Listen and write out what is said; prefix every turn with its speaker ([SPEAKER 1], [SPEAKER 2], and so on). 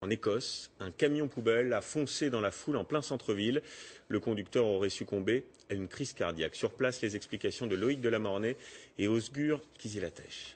[SPEAKER 1] En Écosse, un camion-poubelle a foncé dans la foule en plein centre-ville. Le conducteur aurait succombé à une crise cardiaque. Sur place, les explications de Loïc Delamornay et Osgur Kizilatesh.